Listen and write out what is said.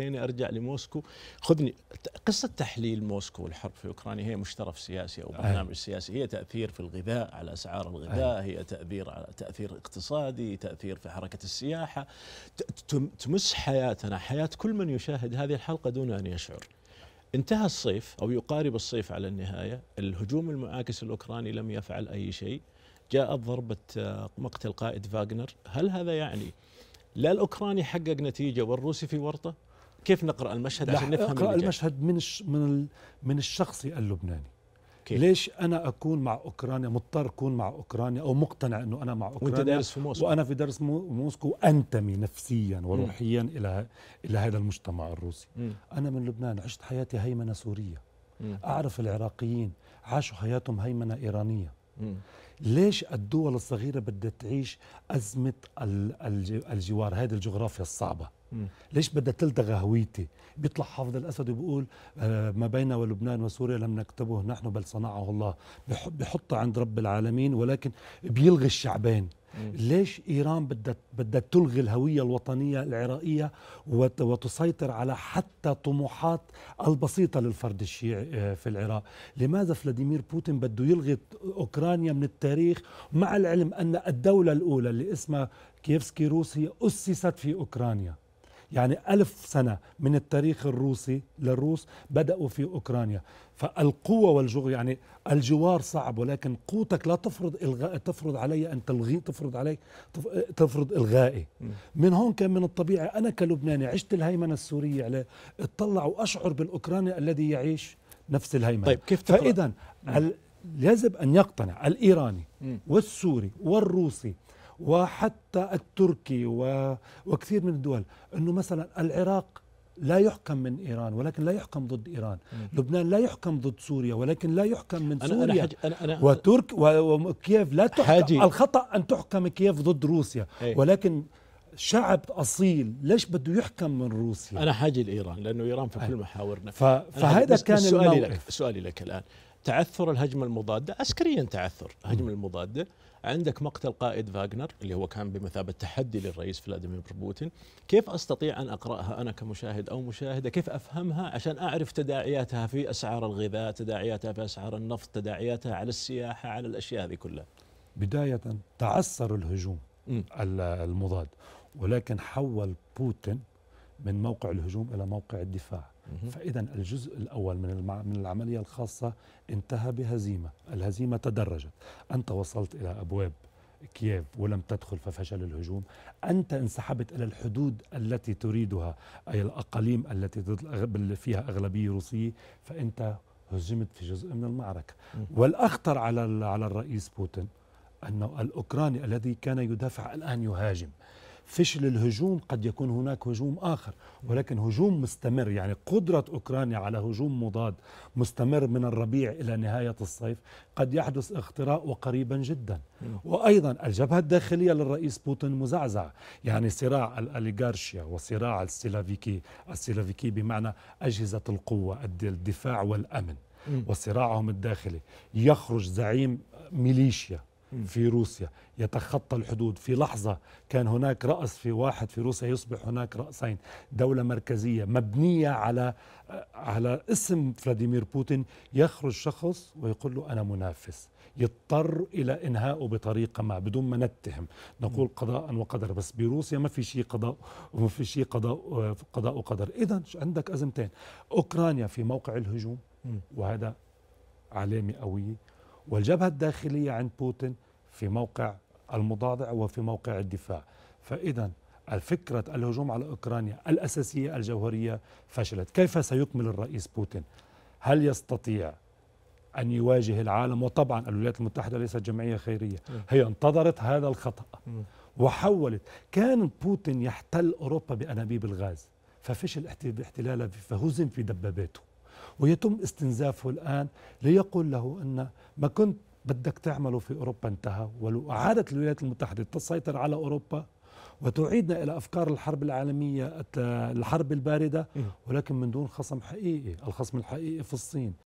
خليني ارجع لموسكو خذني قصه تحليل موسكو والحرب في اوكرانيا هي مشترف سياسي او برنامج أيه. سياسي هي تاثير في الغذاء على اسعار الغذاء أيه. هي تاثير على تاثير اقتصادي تاثير في حركه السياحه تمس حياتنا حياه كل من يشاهد هذه الحلقه دون ان يشعر انتهى الصيف او يقارب الصيف على النهايه الهجوم المعاكس الاوكراني لم يفعل اي شيء جاءت ضربه مقتل قائد فاغنر هل هذا يعني لا الاوكراني حقق نتيجه والروسي في ورطه كيف نقرا المشهد عشان نفهم نقرا المشهد من من من الشخصي اللبناني كيف؟ ليش انا اكون مع اوكرانيا مضطر اكون مع اوكرانيا او مقتنع انه انا مع اوكرانيا وانت دارس في موسكو وانا في درس موسكو وانتمي نفسيا وروحيا م. الى الى هذا المجتمع الروسي م. انا من لبنان عشت حياتي هيمنه سوريه م. اعرف العراقيين عاشوا حياتهم هيمنه ايرانيه م. ليش الدول الصغيره بدها تعيش ازمه الجوار هذه الجغرافيا الصعبه ليش بدها تلتغى هويتي بيطلع حافظ الاسد وبيقول آه، ما بيننا ولبنان وسوريا لم نكتبه نحن بل صنعه الله بحطه عند رب العالمين ولكن بيلغي الشعبين ليش ايران بدها بدها تلغي الهويه الوطنيه العراقيه وتسيطر على حتى طموحات البسيطه للفرد الشيعي آه، في العراق لماذا فلاديمير بوتين بده يلغي اوكرانيا من التاريخ مع العلم ان الدوله الاولى اللي اسمها كيفسكي روس هي اسست في اوكرانيا يعني ألف سنة من التاريخ الروسي للروس بدأوا في أوكرانيا فالقوة والجغر يعني الجوار صعب ولكن قوتك لا تفرض إلغاء تفرض علي أن تلغي تفرض علي تفرض إلغائي من هون كان من الطبيعي أنا كلبناني عشت الهيمنة السورية عليه اطلع وأشعر بالأوكراني الذي يعيش نفس الهيمنة طيب كيف فإذا يجب أن يقتنع الإيراني والسوري والروسي وحتى التركي وكثير من الدول أنه مثلا العراق لا يحكم من ايران ولكن لا يحكم ضد ايران، مم. لبنان لا يحكم ضد سوريا ولكن لا يحكم من أنا سوريا أنا حاج... أنا أنا وترك وكييف لا تحكم حاجي. الخطا ان تحكم كييف ضد روسيا أي. ولكن شعب اصيل ليش بده يحكم من روسيا؟ انا حاجي لايران لانه ايران في كل إيه. محاورنا ف... فهذا كان سؤالي لك سؤالي لك الان تعثر الهجمه المضاده عسكريا تعثر الهجمه المضاده عندك مقتل قائد فاغنر اللي هو كان بمثابه تحدي للرئيس فلاديمير بوتين كيف استطيع ان اقراها انا كمشاهد او مشاهده كيف افهمها عشان اعرف تداعياتها في اسعار الغذاء تداعياتها في اسعار النفط تداعياتها على السياحه على الاشياء هذه كلها بدايه تعثر الهجوم المضاد ولكن حول بوتين من موقع الهجوم الى موقع الدفاع فإذا الجزء الأول من من العملية الخاصة انتهى بهزيمة الهزيمة تدرجت أنت وصلت إلى أبواب كييف ولم تدخل ففشل الهجوم أنت انسحبت إلى الحدود التي تريدها أي الأقاليم التي فيها أغلبية روسية فأنت هزمت في جزء من المعركة والأخطر على على الرئيس بوتين انه الأوكراني الذي كان يدافع الآن يهاجم فشل الهجوم قد يكون هناك هجوم آخر ولكن هجوم مستمر يعني قدرة أوكرانيا على هجوم مضاد مستمر من الربيع إلى نهاية الصيف قد يحدث اختراء وقريبا جدا وأيضا الجبهة الداخلية للرئيس بوتين مزعزعة يعني صراع الأليغارشيا وصراع السلافيكي السلافيكي بمعنى أجهزة القوة الدفاع والأمن وصراعهم الداخلي يخرج زعيم ميليشيا في روسيا يتخطى الحدود في لحظة كان هناك رأس في واحد في روسيا يصبح هناك رأسين دولة مركزية مبنية على على اسم فلاديمير بوتين يخرج شخص ويقول له أنا منافس يضطر الى انهائه بطريقه ما بدون ما نتهم نقول قضاء وقدر بس بروسيا ما في شيء قضاء وما في شيء قضاء قضاء وقدر اذا عندك ازمتين اوكرانيا في موقع الهجوم وهذا علامه قويه والجبهه الداخليه عند بوتين في موقع المضادع وفي موقع الدفاع فإذا الفكرة الهجوم على أوكرانيا الأساسية الجوهرية فشلت كيف سيكمل الرئيس بوتين هل يستطيع أن يواجه العالم وطبعا الولايات المتحدة ليست جمعية خيرية نعم. هي انتظرت هذا الخطأ وحولت كان بوتين يحتل أوروبا بأنابيب الغاز ففشل احتلاله فهزم في دباباته ويتم استنزافه الآن ليقول له أن ما كنت بدك تعمله في أوروبا انتهى ولو أعادت الولايات المتحدة تسيطر على أوروبا وتعيدنا إلى أفكار الحرب العالمية الحرب الباردة إيه. ولكن من دون خصم حقيقي الخصم الحقيقي في الصين